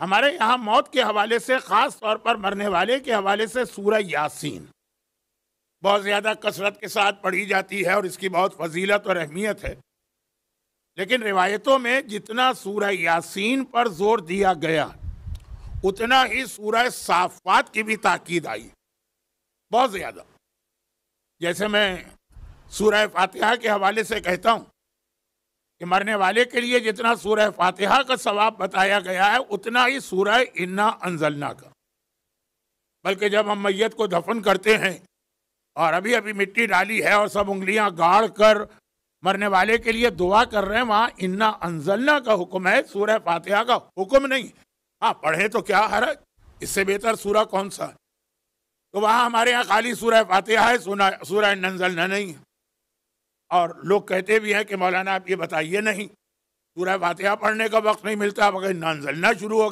हमारे यहाँ मौत के हवाले से ख़ास तौर पर मरने वाले के हवाले से सूरह यासीन बहुत ज़्यादा कसरत के साथ पढ़ी जाती है और इसकी बहुत फजीलत और अहमियत है लेकिन रिवायतों में जितना सूरह यासीन पर जोर दिया गया उतना ही सूरह साफात की भी ताकीद आई बहुत ज़्यादा जैसे मैं सूरह फातिहा के हवाले से कहता हूँ कि मरने वाले के लिए जितना सूरह फातिहा का सवाब बताया गया है उतना ही सूरह इन्ना अनजलना का बल्कि जब हम मैयत को दफन करते हैं और अभी अभी मिट्टी डाली है और सब उंगलियां गाड़ कर मरने वाले के लिए दुआ कर रहे हैं वहाँ इन्ना अनजलना का हुक्म है सूरह फातिहा का हुक्म नहीं हाँ पढ़े तो क्या हरज इससे बेहतर सूरह कौन सा तो वहाँ हमारे यहाँ खाली सूरह फातिहा है सूरह नंजलना नहीं है और लोग कहते भी हैं कि मौलाना आप ये बताइए नहीं पूरा फातिहा पढ़ने का वक्त नहीं मिलता मगर जलना शुरू हो